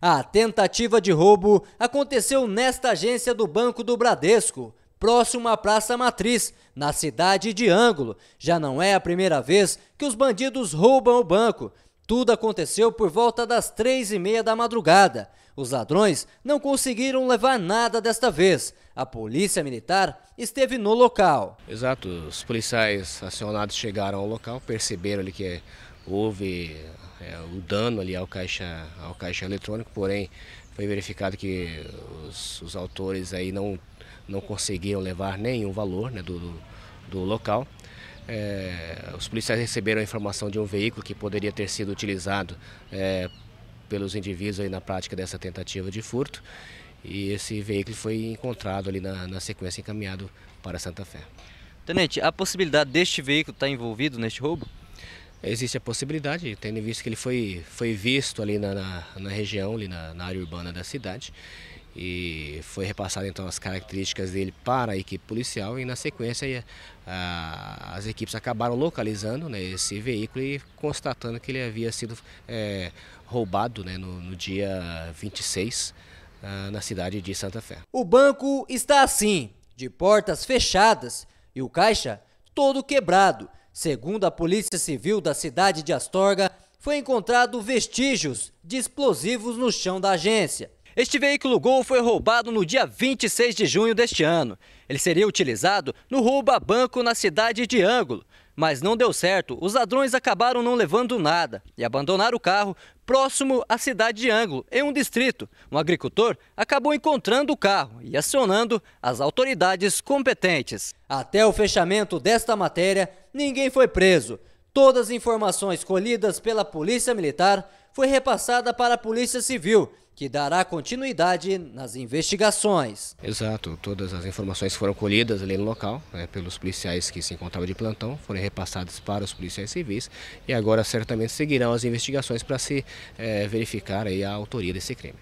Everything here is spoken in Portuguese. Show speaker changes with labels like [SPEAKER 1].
[SPEAKER 1] A tentativa de roubo aconteceu nesta agência do Banco do Bradesco, próximo à Praça Matriz, na cidade de Ângulo. Já não é a primeira vez que os bandidos roubam o banco. Tudo aconteceu por volta das três e meia da madrugada. Os ladrões não conseguiram levar nada desta vez. A polícia militar esteve no local.
[SPEAKER 2] Exato, os policiais acionados chegaram ao local, perceberam ali que houve é, o dano ali ao caixa, ao caixa eletrônico, porém foi verificado que os, os autores aí não, não conseguiram levar nenhum valor né, do, do local. É, os policiais receberam a informação de um veículo que poderia ter sido utilizado é, pelos indivíduos aí na prática dessa tentativa de furto e esse veículo foi encontrado ali na, na sequência encaminhado para Santa Fé.
[SPEAKER 1] Tenente, a possibilidade deste veículo estar envolvido neste roubo?
[SPEAKER 2] Existe a possibilidade, tendo visto que ele foi, foi visto ali na, na, na região, ali na, na, área urbana da cidade, e foi repassado então as características dele para a equipe policial e na sequência a, as equipes acabaram localizando né, esse veículo e constatando que ele havia sido é, roubado né, no, no dia
[SPEAKER 1] 26 ah, na cidade de Santa Fé. O banco está assim, de portas fechadas e o caixa todo quebrado Segundo a Polícia Civil da cidade de Astorga, foi encontrado vestígios de explosivos no chão da agência. Este veículo Gol foi roubado no dia 26 de junho deste ano. Ele seria utilizado no roubo a banco na cidade de Ângulo mas não deu certo. Os ladrões acabaram não levando nada e abandonaram o carro próximo à cidade de Ângulo, em um distrito. Um agricultor acabou encontrando o carro e acionando as autoridades competentes. Até o fechamento desta matéria, ninguém foi preso. Todas as informações colhidas pela Polícia Militar foi repassada para a Polícia Civil que dará continuidade nas investigações.
[SPEAKER 2] Exato, todas as informações foram colhidas ali no local né, pelos policiais que se encontravam de plantão, foram repassadas para os policiais civis e agora certamente seguirão as investigações para se é, verificar a autoria desse crime.